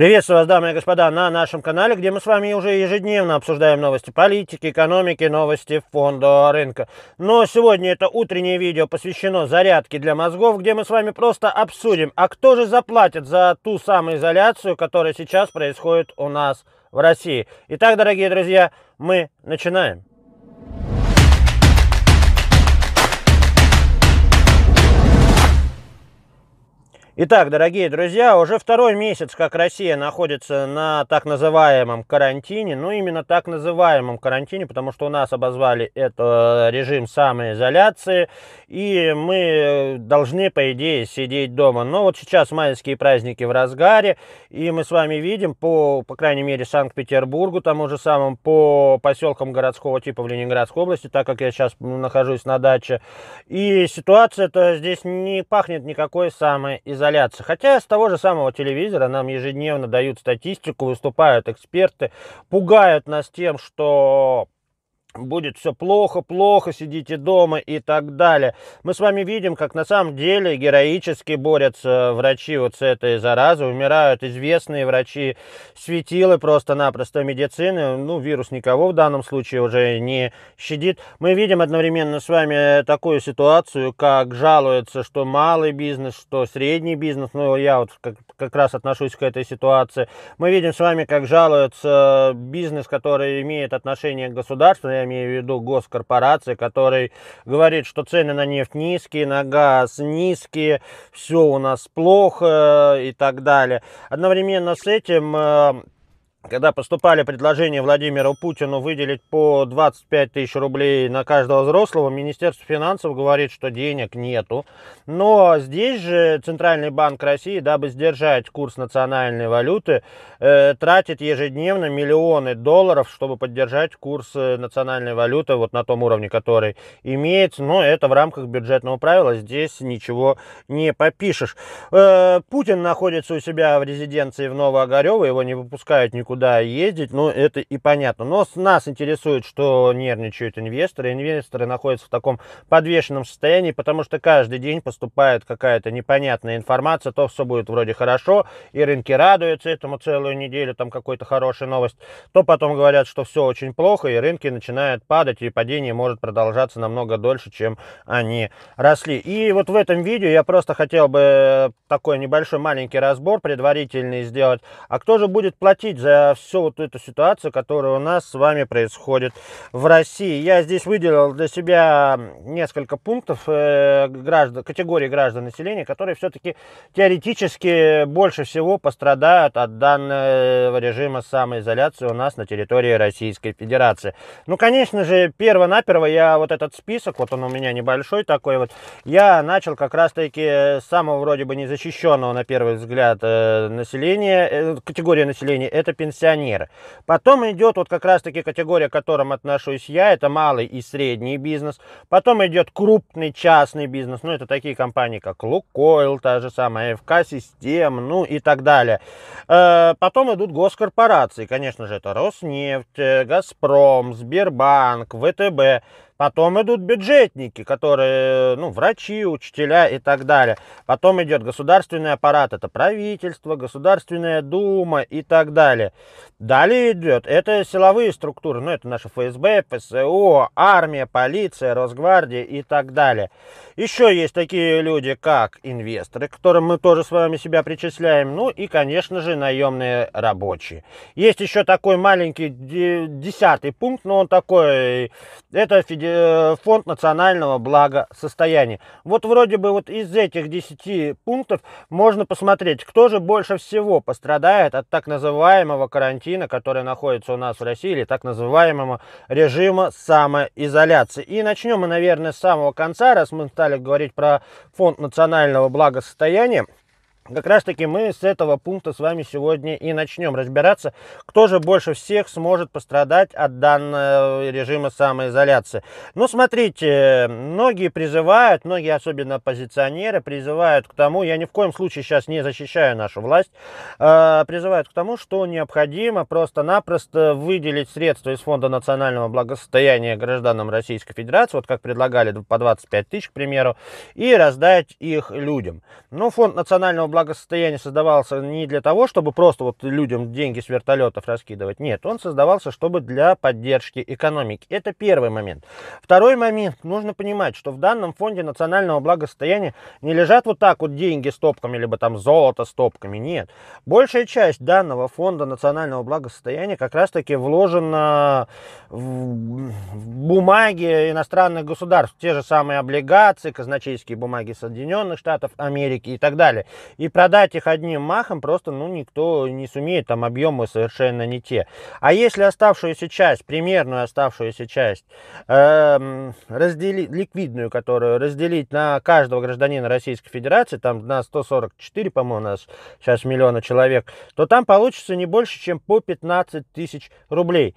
Приветствую вас, дамы и господа, на нашем канале, где мы с вами уже ежедневно обсуждаем новости политики, экономики, новости фондового рынка. Но сегодня это утреннее видео посвящено зарядке для мозгов, где мы с вами просто обсудим, а кто же заплатит за ту самоизоляцию, которая сейчас происходит у нас в России. Итак, дорогие друзья, мы начинаем. Итак, дорогие друзья, уже второй месяц, как Россия находится на так называемом карантине, ну именно так называемом карантине, потому что у нас обозвали это режим самоизоляции, и мы э, должны, по идее, сидеть дома. Но вот сейчас майские праздники в разгаре, и мы с вами видим по, по крайней мере, Санкт-Петербургу, тому же самому, по поселкам городского типа в Ленинградской области, так как я сейчас нахожусь на даче, и ситуация-то здесь не пахнет никакой самоизоляцией изоляции. Хотя с того же самого телевизора нам ежедневно дают статистику, выступают эксперты, пугают нас тем, что будет все плохо, плохо, сидите дома и так далее. Мы с вами видим, как на самом деле героически борются врачи вот с этой заразой, умирают известные врачи, светилы просто-напросто медицины, ну, вирус никого в данном случае уже не щадит. Мы видим одновременно с вами такую ситуацию, как жалуются, что малый бизнес, что средний бизнес, ну, я вот как, как раз отношусь к этой ситуации. Мы видим с вами, как жалуются бизнес, который имеет отношение к государству, я имею в виду госкорпорации, который говорит, что цены на нефть низкие, на газ низкие, все у нас плохо э, и так далее. Одновременно с этим э, когда поступали предложения Владимиру Путину выделить по 25 тысяч рублей на каждого взрослого, Министерство финансов говорит, что денег нету. Но здесь же Центральный банк России, дабы сдержать курс национальной валюты, э, тратит ежедневно миллионы долларов, чтобы поддержать курс э, национальной валюты вот на том уровне, который имеется. Но это в рамках бюджетного правила, здесь ничего не попишешь. Э, Путин находится у себя в резиденции в Новоогарево, его не выпускают никуда куда ездить, ну, это и понятно. Но нас интересует, что нервничают инвесторы. Инвесторы находятся в таком подвешенном состоянии, потому что каждый день поступает какая-то непонятная информация, то все будет вроде хорошо, и рынки радуются этому целую неделю, там какой-то хорошая новость, то потом говорят, что все очень плохо, и рынки начинают падать, и падение может продолжаться намного дольше, чем они росли. И вот в этом видео я просто хотел бы такой небольшой маленький разбор предварительный сделать. А кто же будет платить за э, всю вот эту ситуацию, которая у нас с вами происходит в России. Я здесь выделил для себя несколько пунктов э, граждан, категории граждан населения, которые все-таки теоретически больше всего пострадают от данного режима самоизоляции у нас на территории Российской Федерации. Ну, конечно же, перво-наперво я вот этот список, вот он у меня небольшой такой вот, я начал как раз-таки с самого вроде бы незащищенного на первый взгляд э, населения, э, категория населения, это пенсионеры пенсионеры. Потом идет вот как раз-таки категория, к которым отношусь я, это малый и средний бизнес. Потом идет крупный частный бизнес, ну это такие компании, как Лукойл, та же самая ФК Систем, ну и так далее. Э, потом идут госкорпорации, конечно же, это Роснефть, э, Газпром, Сбербанк, ВТБ. Потом идут бюджетники, которые, ну, врачи, учителя и так далее. Потом идет государственный аппарат, это правительство, Государственная Дума и так далее. Далее идет, это силовые структуры, ну, это наша ФСБ, ПСО, армия, полиция, Росгвардия и так далее. Еще есть такие люди, как инвесторы, к которым мы тоже с вами себя причисляем, ну и, конечно же, наемные рабочие. Есть еще такой маленький десятый пункт, но он такой, это федеральный Э, фонд национального благосостояния. Вот вроде бы вот из этих 10 пунктов можно посмотреть, кто же больше всего пострадает от так называемого карантина, который находится у нас в России, или так называемого режима самоизоляции. И начнем мы, наверное, с самого конца, раз мы стали говорить про фонд национального благосостояния. Как раз таки мы с этого пункта с вами сегодня и начнем разбираться, кто же больше всех сможет пострадать от данного режима самоизоляции. Ну, смотрите, многие призывают, многие, особенно оппозиционеры, призывают к тому, я ни в коем случае сейчас не защищаю нашу власть, а, призывают к тому, что необходимо просто-напросто выделить средства из Фонда национального благосостояния гражданам Российской Федерации, вот как предлагали по 25 тысяч, к примеру, и раздать их людям. Ну, Фонд национального благосостояния благосостояние создавался не для того, чтобы просто вот людям деньги с вертолетов раскидывать. Нет, он создавался, чтобы для поддержки экономики. Это первый момент. Второй момент. Нужно понимать, что в данном фонде национального благосостояния не лежат вот так вот деньги стопками, либо там золото стопками. Нет. Большая часть данного фонда национального благосостояния как раз-таки вложена в бумаги иностранных государств. Те же самые облигации, казначейские бумаги Соединенных Штатов Америки и так далее. И продать их одним махом просто, ну, никто не сумеет, там объемы совершенно не те. А если оставшуюся часть, примерную оставшуюся часть, э, эм, разделить, ликвидную, которую разделить на каждого гражданина Российской Федерации, там на 144, по-моему, у нас сейчас миллиона человек, то там получится не больше, чем по 15 тысяч рублей.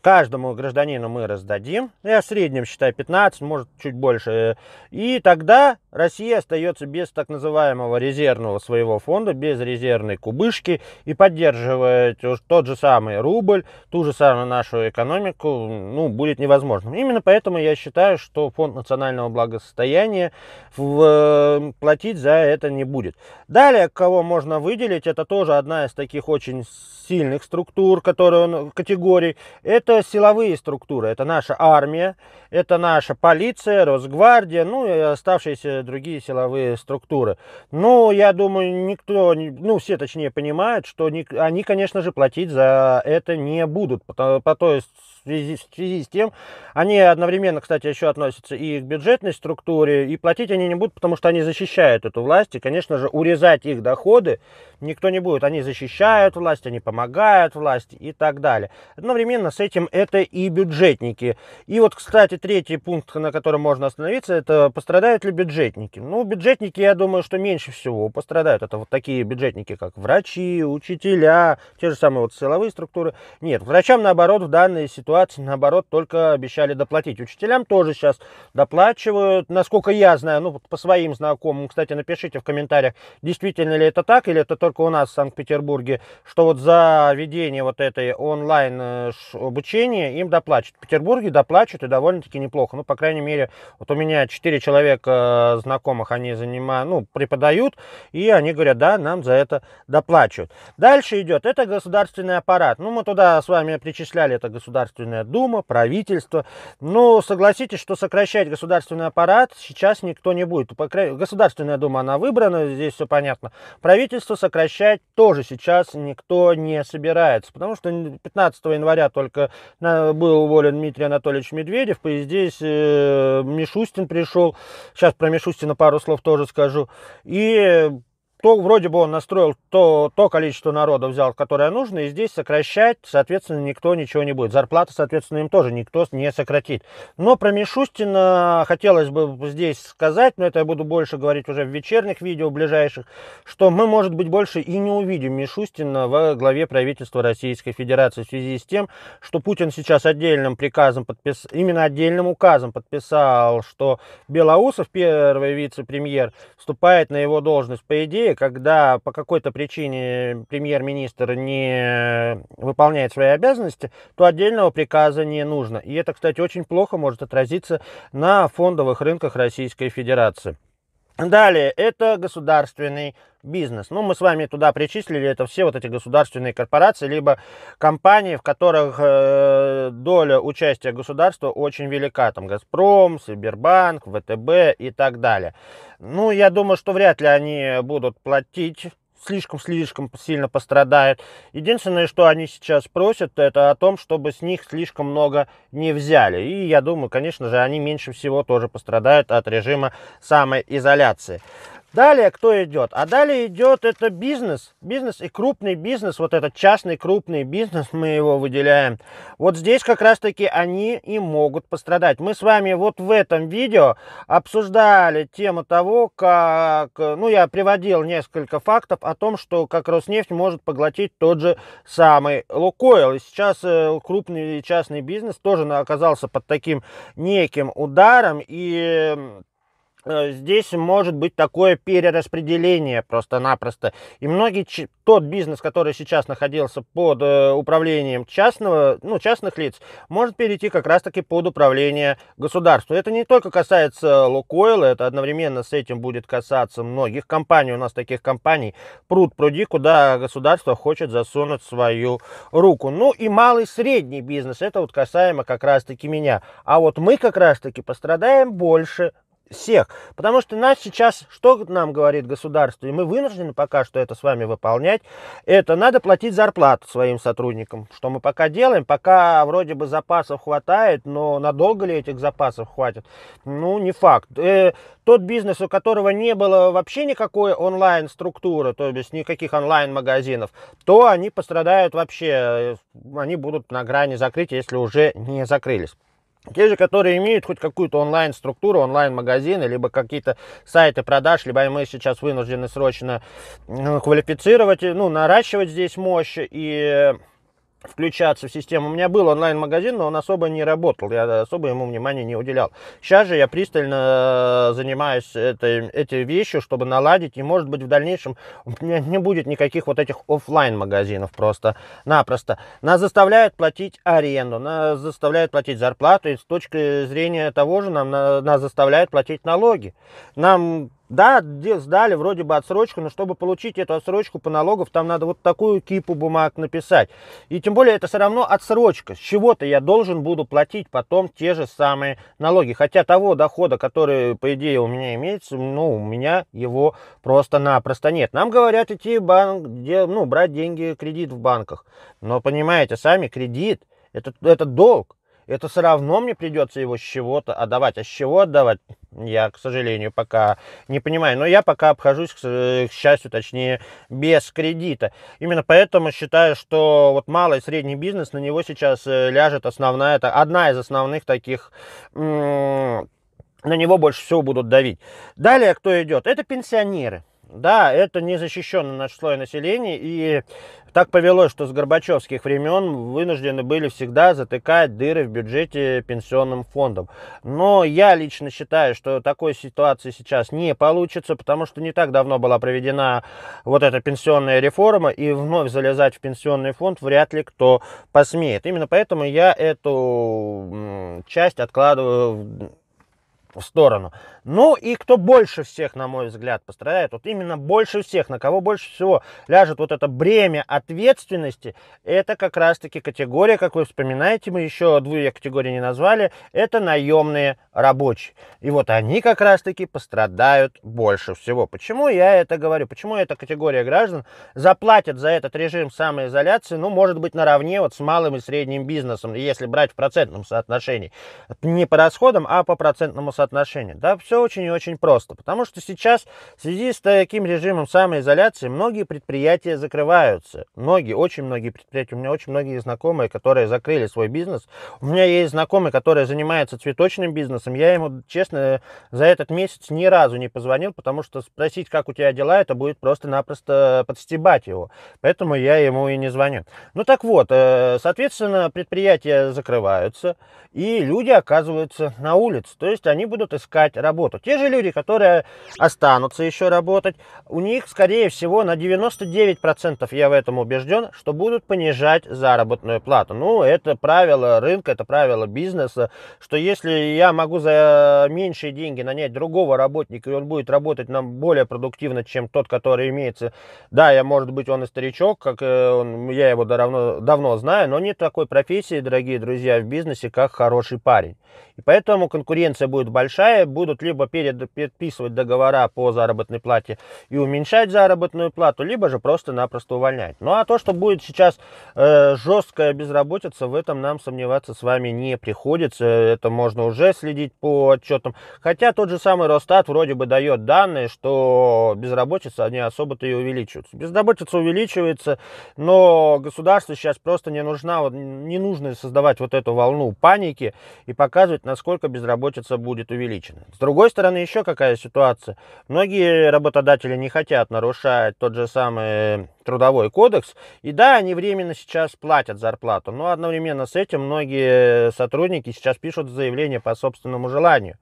Каждому гражданину мы раздадим, я в среднем считаю 15, может чуть больше. И тогда Россия остается без так называемого резервного своего фонда, без резервной кубышки и поддерживает тот же самый рубль, ту же самую нашу экономику, ну, будет невозможным. Именно поэтому я считаю, что фонд национального благосостояния в, э, платить за это не будет. Далее, кого можно выделить, это тоже одна из таких очень сильных структур, которые, категорий, это это силовые структуры, это наша армия, это наша полиция, Росгвардия, ну и оставшиеся другие силовые структуры. Ну, я думаю, никто, ну все точнее понимают, что они, конечно же, платить за это не будут, по, по той связи, в связи с тем, они одновременно, кстати, еще относятся и к бюджетной структуре, и платить они не будут, потому что они защищают эту власть, и, конечно же, урезать их доходы никто не будет. Они защищают власть, они помогают власти и так далее. Одновременно с этим это и бюджетники. И вот, кстати, третий пункт, на котором можно остановиться, это пострадают ли бюджетники. Ну, бюджетники, я думаю, что меньше всего пострадают. Это вот такие бюджетники, как врачи, учителя, те же самые вот силовые структуры. Нет, врачам, наоборот, в данной ситуации 20, наоборот, только обещали доплатить. Учителям тоже сейчас доплачивают, насколько я знаю, ну, по своим знакомым, кстати, напишите в комментариях, действительно ли это так, или это только у нас в Санкт-Петербурге, что вот за ведение вот этой онлайн э, обучения им доплачивают В Петербурге доплачивают и довольно-таки неплохо, ну, по крайней мере, вот у меня 4 человека э, знакомых, они занимают, ну, преподают, и они говорят, да, нам за это доплачивают. Дальше идет, это государственный аппарат, ну, мы туда с вами причисляли это государство Государственная Дума, правительство. Но ну, согласитесь, что сокращать государственный аппарат сейчас никто не будет. Государственная Дума, она выбрана, здесь все понятно. Правительство сокращать тоже сейчас никто не собирается, потому что 15 января только был уволен Дмитрий Анатольевич Медведев, и здесь э, Мишустин пришел. Сейчас про Мишустина пару слов тоже скажу. И то вроде бы он настроил то, то количество народа взял, которое нужно, и здесь сокращать, соответственно, никто ничего не будет. Зарплаты, соответственно, им тоже никто не сократит. Но про Мишустина хотелось бы здесь сказать, но это я буду больше говорить уже в вечерних видео ближайших, что мы, может быть, больше и не увидим Мишустина во главе правительства Российской Федерации в связи с тем, что Путин сейчас отдельным приказом подписал, именно отдельным указом подписал, что Белоусов, первый вице-премьер, вступает на его должность. По идее, истории, когда по какой-то причине премьер-министр не выполняет свои обязанности, то отдельного приказа не нужно. И это, кстати, очень плохо может отразиться на фондовых рынках Российской Федерации. Далее, это государственный бизнес. Ну, мы с вами туда причислили, это все вот эти государственные корпорации, либо компании, в которых э, доля участия государства очень велика. Там «Газпром», «Сбербанк», «ВТБ» и так далее. Ну, я думаю, что вряд ли они будут платить слишком-слишком сильно пострадают. Единственное, что они сейчас просят, это о том, чтобы с них слишком много не взяли. И я думаю, конечно же, они меньше всего тоже пострадают от режима самоизоляции. Далее кто идет? А далее идет это бизнес. Бизнес и крупный бизнес, вот этот частный крупный бизнес, мы его выделяем. Вот здесь как раз таки они и могут пострадать. Мы с вами вот в этом видео обсуждали тему того, как, ну я приводил несколько фактов о том, что как Роснефть может поглотить тот же самый Лукойл. И сейчас э, крупный частный бизнес тоже оказался под таким неким ударом и Э, здесь может быть такое перераспределение просто-напросто. И многие, тот бизнес, который сейчас находился под э, управлением частного, ну, частных лиц, может перейти как раз-таки под управление государства. Это не только касается Лукойла, это одновременно с этим будет касаться многих компаний. У нас таких компаний пруд пруди, куда государство хочет засунуть свою руку. Ну и малый средний бизнес, это вот касаемо как раз-таки меня. А вот мы как раз-таки пострадаем больше всех. Потому что нас сейчас, что нам говорит государство, и мы вынуждены пока что это с вами выполнять, это надо платить зарплату своим сотрудникам, что мы пока делаем, пока вроде бы запасов хватает, но надолго ли этих запасов хватит, ну не факт. Э, тот бизнес, у которого не было вообще никакой онлайн-структуры, то есть никаких онлайн-магазинов, то они пострадают вообще, они будут на грани закрытия, если уже не закрылись. Те же, которые имеют хоть какую-то онлайн-структуру, онлайн-магазины, либо какие-то сайты продаж, либо мы сейчас вынуждены срочно э, квалифицировать, ну, наращивать здесь мощь и включаться в систему. У меня был онлайн-магазин, но он особо не работал, я особо ему внимания не уделял. Сейчас же я пристально э, занимаюсь этой, этой вещью, чтобы наладить, и может быть в дальнейшем у меня не будет никаких вот этих офлайн магазинов просто-напросто. Нас заставляют платить аренду, нас заставляют платить зарплату, и с точки зрения того же нам, нас заставляют платить налоги. Нам да, сдали вроде бы отсрочку, но чтобы получить эту отсрочку по налогов, там надо вот такую кипу бумаг написать. И тем более это все равно отсрочка. С чего-то я должен буду платить потом те же самые налоги. Хотя того дохода, который, по идее, у меня имеется, ну, у меня его просто-напросто нет. Нам говорят идти в банк, где, ну, брать деньги, кредит в банках. Но понимаете, сами кредит, это, это долг это все равно мне придется его с чего-то отдавать. А с чего отдавать, я, к сожалению, пока не понимаю. Но я пока обхожусь, к счастью, точнее, без кредита. Именно поэтому считаю, что вот малый и средний бизнес, на него сейчас э, ляжет основная, это одна из основных таких на него больше всего будут давить. Далее кто идет? Это пенсионеры. Да, это незащищенный наш слой населения, и так повелось, что с горбачевских времен вынуждены были всегда затыкать дыры в бюджете пенсионным фондом. Но я лично считаю, что такой ситуации сейчас не получится, потому что не так давно была проведена вот эта пенсионная реформа, и вновь залезать в пенсионный фонд вряд ли кто посмеет. Именно поэтому я эту часть откладываю в сторону. Ну и кто больше всех, на мой взгляд, пострадает, вот именно больше всех, на кого больше всего ляжет вот это бремя ответственности, это как раз-таки категория, как вы вспоминаете, мы еще две категории не назвали, это наемные рабочие. И вот они как раз-таки пострадают больше всего. Почему я это говорю? Почему эта категория граждан заплатит за этот режим самоизоляции, ну, может быть, наравне вот с малым и средним бизнесом, если брать в процентном соотношении. Не по расходам, а по процентному соотношение? Да, все очень и очень просто. Потому что сейчас в связи с таким режимом самоизоляции многие предприятия закрываются. Многие, очень многие предприятия. У меня очень многие знакомые, которые закрыли свой бизнес. У меня есть знакомый, который занимается цветочным бизнесом. Я ему, честно, за этот месяц ни разу не позвонил, потому что спросить, как у тебя дела, это будет просто-напросто подстебать его. Поэтому я ему и не звоню. Ну так вот, э, соответственно, предприятия закрываются, и люди оказываются на улице. То есть они будут искать работу. Те же люди, которые останутся еще работать, у них, скорее всего, на 99% я в этом убежден, что будут понижать заработную плату. Ну, это правило рынка, это правило бизнеса, что если я могу за меньшие деньги нанять другого работника, и он будет работать нам более продуктивно, чем тот, который имеется. Да, я, может быть, он и старичок, как э, он, я его давно, давно знаю, но нет такой профессии, дорогие друзья, в бизнесе, как хороший парень. И поэтому конкуренция будет большая, будут либо переписывать договора по заработной плате и уменьшать заработную плату, либо же просто-напросто увольнять. Ну а то, что будет сейчас э, жесткая безработица, в этом нам сомневаться с вами не приходится. Это можно уже следить по отчетам. Хотя тот же самый Росстат вроде бы дает данные, что безработица, они особо-то и увеличиваются. Безработица увеличивается, но государству сейчас просто не нужна, не нужно создавать вот эту волну паники и показывать, насколько безработица будет будет увеличена. С другой стороны, еще какая ситуация. Многие работодатели не хотят нарушать тот же самый трудовой кодекс. И да, они временно сейчас платят зарплату, но одновременно с этим многие сотрудники сейчас пишут заявление по собственному желанию.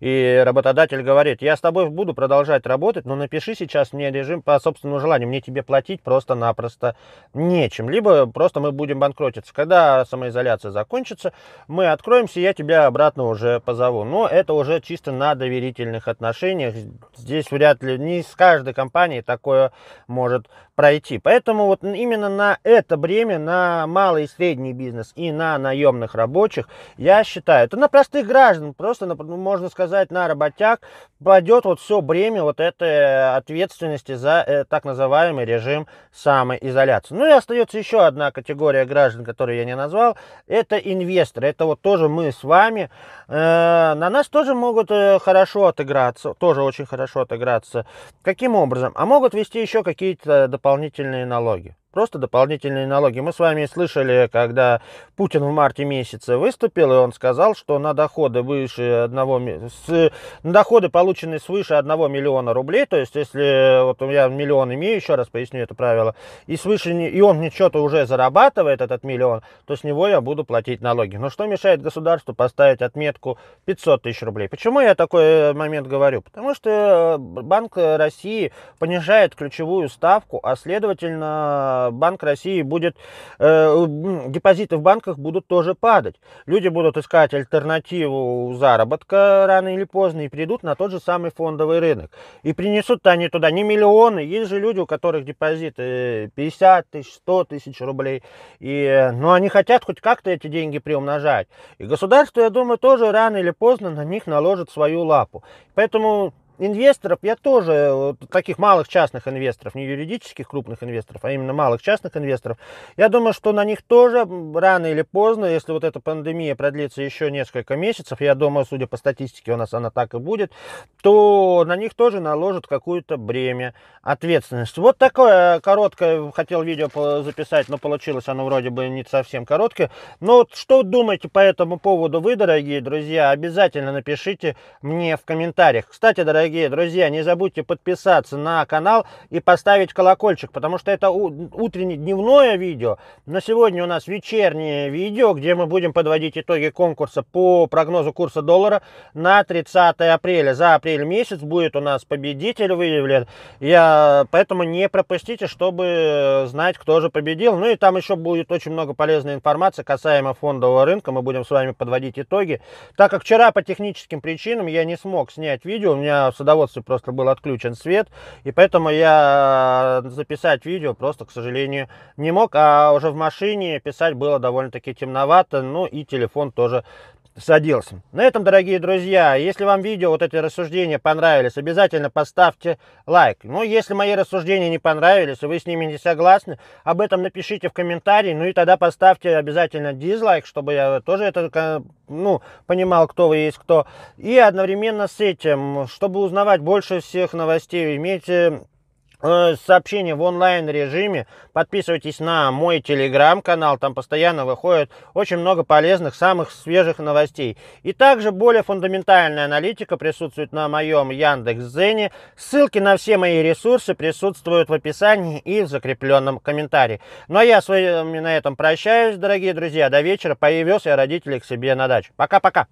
И работодатель говорит, я с тобой буду продолжать работать, но напиши сейчас мне режим по собственному желанию, мне тебе платить просто-напросто нечем. Либо просто мы будем банкротиться. Когда самоизоляция закончится, мы откроемся, я тебя обратно уже позову. Но это уже чисто на доверительных отношениях. Здесь вряд ли, не с каждой компанией такое может пройти пути. Поэтому вот именно на это бремя, на малый и средний бизнес и на наемных рабочих, я считаю, это на простых граждан, просто, на, ну, можно сказать, на работяг пойдет вот все бремя вот этой ответственности за э, так называемый режим самоизоляции. Ну и остается еще одна категория граждан, которую я не назвал, это инвесторы. Это вот тоже мы с вами. Э, на нас тоже могут э, хорошо отыграться, тоже очень хорошо отыграться. Каким образом? А могут вести еще какие-то дополнительные дополнительные налоги. Просто дополнительные налоги. Мы с вами слышали, когда Путин в марте месяце выступил, и он сказал, что на доходы, выше одного с, на доходы полученные свыше 1 миллиона рублей, то есть если э, вот я миллион имею, еще раз поясню это правило, и, свыше, и он мне что-то уже зарабатывает, этот миллион, то с него я буду платить налоги. Но что мешает государству поставить отметку 500 тысяч рублей? Почему я такой э, момент говорю? Потому что э, Банк России понижает ключевую ставку, а следовательно Банк России будет, э, депозиты в банках будут тоже падать. Люди будут искать альтернативу заработка рано или поздно и придут на тот же самый фондовый рынок. И принесут они туда не миллионы, есть же люди, у которых депозиты 50 тысяч, 100 тысяч рублей. И, но ну, они хотят хоть как-то эти деньги приумножать. И государство, я думаю, тоже рано или поздно на них наложит свою лапу. Поэтому инвесторов, я тоже, э, таких малых частных инвесторов, не юридических крупных инвесторов, а именно малых частных инвесторов, я думаю, что на них тоже рано или поздно, если вот эта пандемия продлится еще несколько месяцев, я думаю, судя по статистике, у нас она так и будет, то на них тоже наложат какое-то бремя, ответственность. Вот такое э, короткое, э, хотел видео записать, но получилось оно вроде бы не совсем короткое. Но вот что думаете по этому поводу вы, дорогие друзья, обязательно напишите мне в комментариях. Кстати, дорогие дорогие друзья, не забудьте подписаться на канал и поставить колокольчик, потому что это утреннее дневное видео. Но сегодня у нас вечернее видео, где мы будем подводить итоги конкурса по прогнозу курса доллара на 30 апреля. За апрель месяц будет у нас победитель выявлен. Я, поэтому не пропустите, чтобы знать, кто же победил. Ну и там еще будет очень много полезной информации касаемо фондового рынка. Мы будем с вами подводить итоги. Так как вчера по техническим причинам я не смог снять видео, у меня в садоводстве просто был отключен свет, и поэтому я э, записать видео просто, к сожалению, не мог, а уже в машине писать было довольно-таки темновато, ну и телефон тоже садился. На этом, дорогие друзья, если вам видео, вот эти рассуждения понравились, обязательно поставьте лайк. Но ну, если мои рассуждения не понравились, и вы с ними не согласны, об этом напишите в комментарии, ну и тогда поставьте обязательно дизлайк, чтобы я тоже это, э, ну, понимал, кто вы есть кто. И одновременно с этим, чтобы узнавать больше всех новостей, имейте Э, сообщения в онлайн режиме. Подписывайтесь на мой телеграм-канал, там постоянно выходит очень много полезных, самых свежих новостей. И также более фундаментальная аналитика присутствует на моем яндекс Яндекс.Дзене. Ссылки на все мои ресурсы присутствуют в описании и в закрепленном комментарии. Ну а я с вами на этом прощаюсь, дорогие друзья. До вечера. Появился я родителей к себе на дачу. Пока-пока.